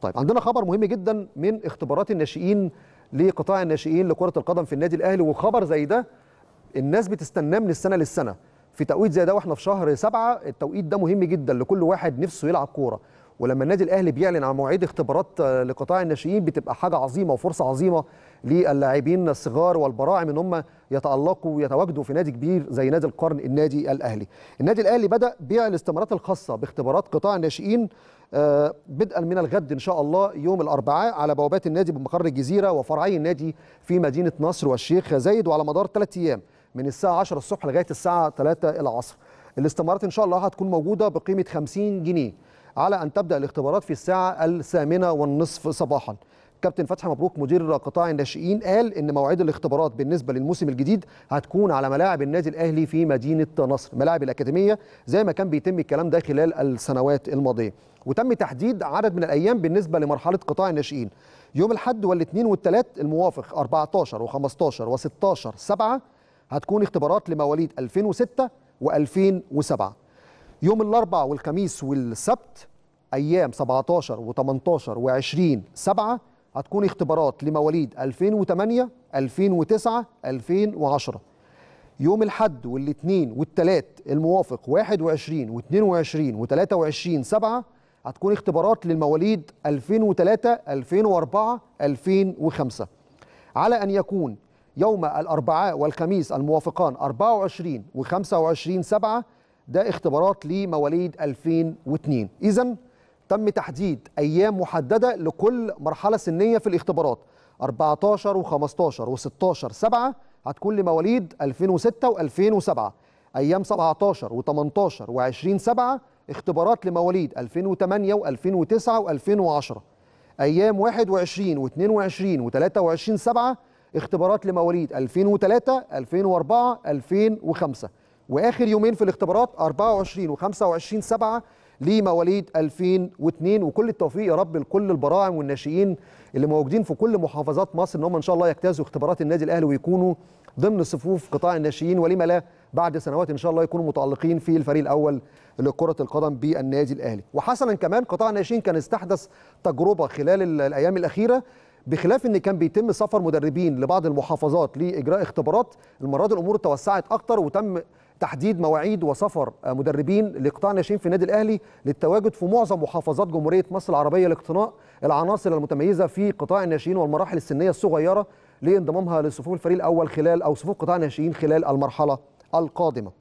طيب عندنا خبر مهم جدا من اختبارات الناشئين لقطاع الناشئين لكره القدم في النادي الاهلي وخبر زي ده الناس بتستناه من السنه للسنه في توقيت زي ده واحنا في شهر سبعة التوقيت ده مهم جدا لكل واحد نفسه يلعب كوره ولما النادي الاهلي بيعلن عن مواعيد اختبارات آه، لقطاع الناشئين بتبقى حاجه عظيمه وفرصه عظيمه للاعبين الصغار والبراعم ان هم يتالقوا ويتواجدوا في نادي كبير زي نادي القرن النادي الاهلي. النادي الاهلي بدا بيع الاستمارات الخاصه باختبارات قطاع الناشئين آه، بدءا من الغد ان شاء الله يوم الاربعاء على بوابات النادي بمقر الجزيره وفرعي النادي في مدينه نصر والشيخ زايد وعلى مدار ثلاث ايام من الساعه 10 الصبح لغايه الساعه 3 العصر. الاستمارات ان شاء الله هتكون موجوده بقيمه 50 جنيه. على أن تبدأ الاختبارات في الساعة الثامنة والنصف صباحا كابتن فتحي مبروك مدير قطاع الناشئين قال ان موعد الاختبارات بالنسبه للموسم الجديد هتكون على ملاعب النادي الاهلي في مدينه نصر ملاعب الاكاديميه زي ما كان بيتم الكلام ده خلال السنوات الماضيه وتم تحديد عدد من الايام بالنسبه لمرحله قطاع الناشئين يوم الاحد والاثنين والثلاث الموافق 14 و15 و16 7 هتكون اختبارات لمواليد 2006 و2007 يوم الاربعاء والخميس والسبت ايام 17 و18 و20 7 هتكون اختبارات لمواليد 2008 2009 2010 يوم الحد والاثنين والثلاث الموافق 21 و22 و23 7 هتكون اختبارات للمواليد 2003 2004 2005 على أن يكون يوم الأربعاء والخميس الموافقان 24 و25 7 ده اختبارات لمواليد 2002 إذا تم تحديد أيام محددة لكل مرحلة سنية في الاختبارات 14 و15 و16 7 هتكون لمواليد 2006 و2007 أيام 17 و18 و20 7 اختبارات لمواليد 2008 و2009 و2010 أيام 21 و22 و23 7 اختبارات لمواليد 2003 2004 2005 واخر يومين في الاختبارات 24 و25 7 لمواليد 2002 وكل التوفيق يا رب لكل البراعم والناشئين اللي موجودين في كل محافظات مصر ان هم ان شاء الله يجتازوا اختبارات النادي الاهلي ويكونوا ضمن صفوف قطاع الناشئين ولما لا بعد سنوات ان شاء الله يكونوا متالقين في الفريق الاول لكره القدم بالنادي الاهلي وحسنا كمان قطاع الناشئين كان استحدث تجربه خلال الايام الاخيره بخلاف ان كان بيتم سفر مدربين لبعض المحافظات لاجراء اختبارات المره دي الامور توسعت اكتر وتم تحديد مواعيد وسفر مدربين لقطاع ناشئين في النادي الاهلي للتواجد في معظم محافظات جمهوريه مصر العربيه لاقتناء العناصر المتميزه في قطاع الناشئين والمراحل السنيه الصغيره لانضمامها لصفوف الفريق الاول خلال او صفوف قطاع الناشئين خلال المرحله القادمه